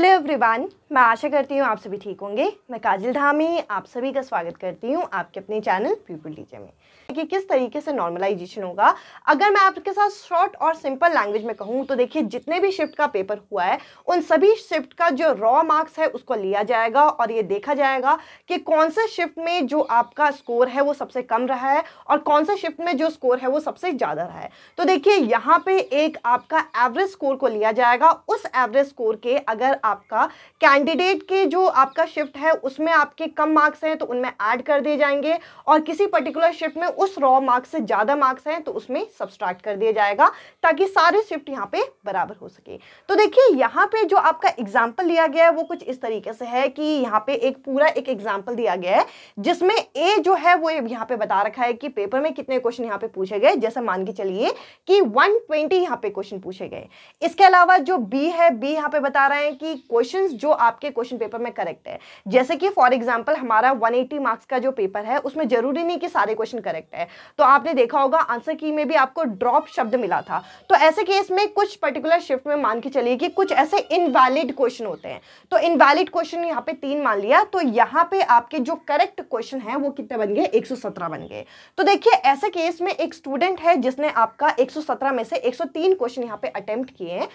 Hello everyone. मैं आशा करती हूँ आप सभी ठीक होंगे मैं काजिल धामी आप सभी का स्वागत करती हूँ आपके अपने चैनल पीपल डीजे में कि किस तरीके से नॉर्मलाइजेशन होगा अगर मैं आपके साथ शॉर्ट और सिंपल लैंग्वेज में कहूँ तो देखिए जितने भी शिफ्ट का पेपर हुआ है उन सभी शिफ्ट का जो रॉ मार्क्स है उसको लिया जाएगा और ये देखा जाएगा कि कौन सा शिफ्ट में जो आपका स्कोर है वो सबसे कम रहा है और कौन सा शिफ्ट में जो स्कोर है वो सबसे ज़्यादा रहा है तो देखिए यहाँ पर एक आपका एवरेज स्कोर को लिया जाएगा उस एवरेज स्कोर के अगर आपका कैंड कैंडिडेट के जो आपका शिफ्ट है उसमें आपके कम मार्क्स हैं तो उनमें ऐड कर दिए जाएंगे और किसी पर्टिकुलर शिफ्ट में उस रॉ मार्क्स से ज़्यादा मार्क्स हैं तो उसमें सब्सट्रैक्ट कर दिया जाएगा ताकि सारे शिफ्ट यहाँ पे बराबर हो सके तो देखिए यहाँ पे जो आपका एग्जाम्पल लिया गया है वो कुछ इस तरीके से है कि यहाँ पे एक पूरा एक एग्जाम्पल दिया गया है जिसमें ए जो है वो यहाँ पे बता रखा है कि पेपर में कितने क्वेश्चन यहाँ पे पूछे गए जैसे मान के चलिए कि वन ट्वेंटी पे क्वेश्चन पूछे गए इसके अलावा जो बी है बी यहाँ पे बता रहे हैं कि क्वेश्चन जो आपके क्वेश्चन पेपर में करेक्ट है जैसे कि फॉर एग्जाम्पल हमारा 180 मार्क्स का जो पेपर है उसमें जरूरी नहीं कि सारे क्वेश्चन करेक्ट है तो आपने देखा होगा आंसर की में भी आपको ड्रॉप शब्द मिला था तो ऐसे केस में कुछ पर्टिकुलर शिफ्ट में मान के चलिए कि कुछ ऐसे इनवैलिड क्वेश्चन होते हैं तो इनवैलिड क्वेश्चन यहाँ पे तीन मान लिया तो यहाँ पे आपके जो करेक्ट क्वेश्चन है वो कितने बन गए एक बन गए तो देखिए ऐसे केस में एक स्टूडेंट है जिसने आपका एक में से एक क्वेश्चन यहाँ पे अटेम्प्ट किए हैं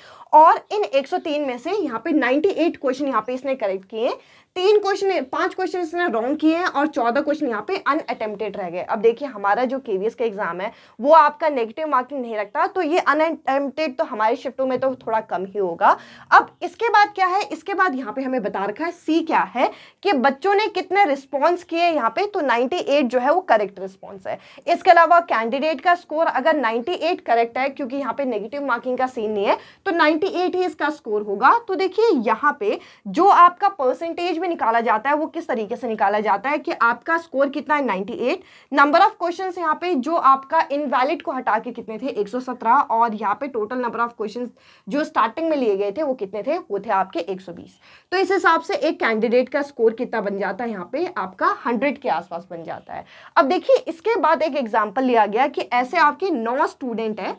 और इन एक में से यहाँ पे नाइनटी क्वेश्चन यहाँ पे इसने करेक्ट किए तीन क्वेश्चन पांच क्वेश्चन इसने रॉन्ग किए हैं और चौदह क्वेश्चन यहाँ पे अनअटेम्प्टेड रह गए अब देखिए हमारा जो केवीएस का एग्जाम है वो आपका नेगेटिव मार्किंग नहीं रखता तो ये अनअटेम्प्टेड तो हमारे शिफ्टों में तो थोड़ा कम ही होगा अब इसके बाद क्या है इसके बाद यहाँ पे हमें बता रखा है सी क्या है कि बच्चों ने कितने रिस्पॉन्स किए यहाँ पे तो 98 जो है वो करेक्ट रिस्पॉन्स है इसके अलावा कैंडिडेट का स्कोर अगर 98 करेक्ट है क्योंकि यहाँ पे नेगेटिव मार्किंग का सीन नहीं है तो 98 ही इसका स्कोर होगा तो देखिए यहाँ पे जो आपका परसेंटेज भी निकाला जाता है वो किस तरीके से निकाला जाता है कि आपका स्कोर कितना है 98 नंबर ऑफ क्वेश्चन यहाँ पे जो आपका इनवैलिड को हटा के कितने थे 117 और यहाँ पे टोटल नंबर ऑफ क्वेश्चन जो स्टार्टिंग में लिए गए थे वो कितने थे वो थे आपके 120 तो इस हिसाब से एक कैंडिडेट का स्कोर कितना बन जाता है यहाँ पे आपका हंड्रेड के आसपास बन जाता है अब देखिए इसके बाद एक एग्जाम्पल लिया गया कि ऐसे आपके नौ स्टूडेंट हैं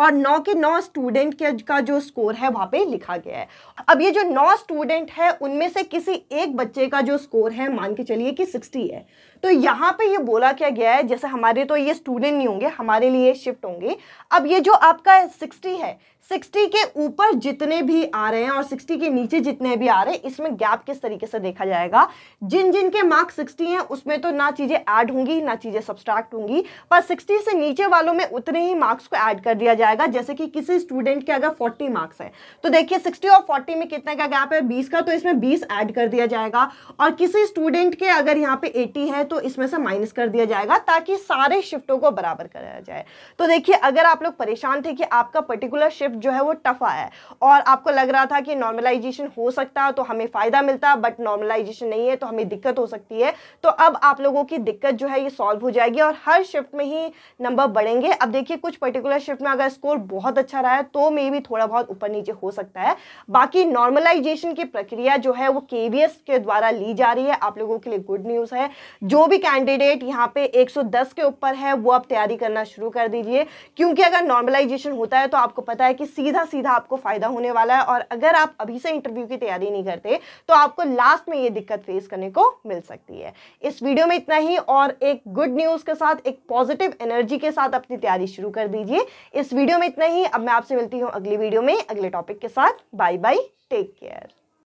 और नौ के नौ स्टूडेंट के का जो स्कोर है वहाँ पे लिखा गया है अब ये जो नौ स्टूडेंट है उनमें से किसी एक बच्चे का जो स्कोर है मान के चलिए कि सिक्सटी है तो यहाँ पे ये बोला क्या गया है जैसे हमारे तो ये स्टूडेंट नहीं होंगे हमारे लिए शिफ्ट होंगे अब ये जो आपका सिक्सटी है सिक्सटी के ऊपर जितने भी आ रहे हैं और सिक्सटी के नीचे जितने भी आ रहे हैं इसमें गैप किस तरीके से देखा जाएगा जिन जिन के मार्क्स सिक्सटी हैं उसमें तो ना चीज़ें ऐड होंगी ना चीज़ें सब्सट्रैक्ट होंगी पर सिक्सटी से नीचे वालों में उतने ही मार्क्स को ऐड कर दिया जाए जाएगा जैसे कि किसी स्टूडेंट के अगर 40 मार्क्स है तो देखिए 60 और 40 में कितने का गैप है 20 का तो इसमें 20 ऐड कर दिया जाएगा और किसी स्टूडेंट के अगर यहाँ पे 80 है तो इसमें से माइनस कर दिया जाएगा ताकि सारे शिफ्टों को बराबर कराया जाए तो देखिए अगर आप लोग परेशान थे कि आपका पर्टिकुलर शिफ्ट जो है वो टफ आया है और आपको लग रहा था कि नॉर्मलाइजेशन हो सकता है तो हमें फ़ायदा मिलता बट नॉर्मलाइजेशन नहीं है तो हमें दिक्कत हो सकती है तो अब आप लोगों की दिक्कत जो है ये सॉल्व हो जाएगी और हर शिफ्ट में ही नंबर बढ़ेंगे अब देखिए कुछ पर्टिकुलर शिफ्ट में अगर स्कोर बहुत अच्छा रहा है तो मे भी थोड़ा बहुत ऊपर नीचे हो सकता है बाकी नॉर्मलाइजेशन की प्रक्रिया जो है वो केवीएस के द्वारा ली जा रही है आप लोगों के लिए गुड न्यूज़ है जो भी कैंडिडेट यहाँ पे 110 के ऊपर है वो आप तैयारी करना शुरू कर दीजिए क्योंकि अगर नॉर्मलाइजेशन होता है तो आपको पता है कि सीधा सीधा आपको फ़ायदा होने वाला है और अगर आप अभी से इंटरव्यू की तैयारी नहीं करते तो आपको लास्ट में ये दिक्कत फेस करने को मिल सकती है इस वीडियो में इतना ही और एक गुड न्यूज़ के साथ एक पॉजिटिव एनर्जी के साथ अपनी तैयारी शुरू कर दीजिए इस वीडियो में इतना ही अब मैं आपसे मिलती हूँ अगली वीडियो में अगले टॉपिक के साथ बाय बाय टेक केयर